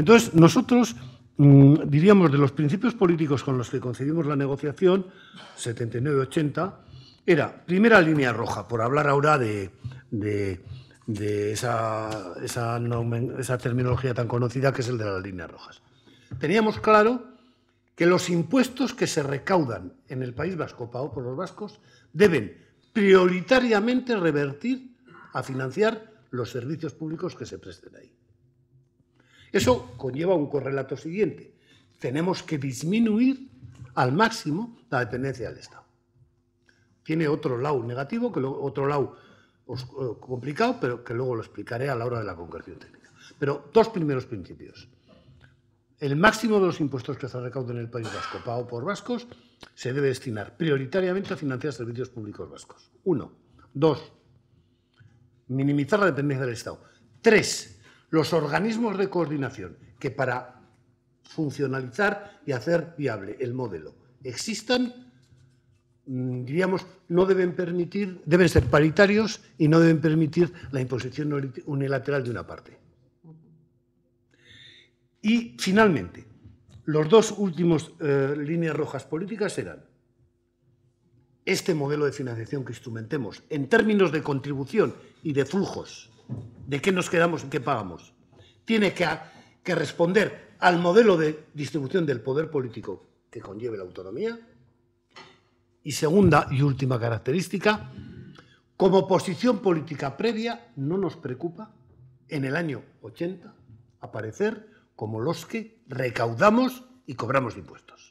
Entonces, nosotros mm, diríamos, de los principios políticos con los que concedimos la negociación, 79-80, era primera línea roja, por hablar ahora de, esa, terminología tan conocida que es el de las líneas rojas. Teníamos claro que los impuestos que se recaudan en el País Vasco, pagados por los vascos, deben prioritariamente revertir a financiar los servicios públicos que se presten ahí. Eso conlleva un correlato siguiente. Tenemos que disminuir al máximo la dependencia del Estado. Tiene otro lado negativo, que otro lado eh, complicado, pero que luego lo explicaré a la hora de la concreción técnica. Pero dos primeros principios. El máximo de los impuestos que se recauden en el País Vasco, pago por vascos, se debe destinar prioritariamente a financiar servicios públicos vascos. Uno. Dos. Minimizar la dependencia del Estado. Tres los organismos de coordinación que para funcionalizar y hacer viable el modelo existan, mm, diríamos, no deben permitir, deben ser paritarios y no deben permitir la imposición unilateral de una parte. Y finalmente, los dos últimos eh, líneas rojas políticas serán este modelo de financiación que instrumentemos en términos de contribución y de flujos de qué nos quedamos y qué pagamos. Tiene que, responder al modelo de distribución del poder político que conlleve la autonomía. Y segunda y última característica, como posición política previa, no nos preocupa en el año 80 aparecer como los que recaudamos y cobramos impuestos.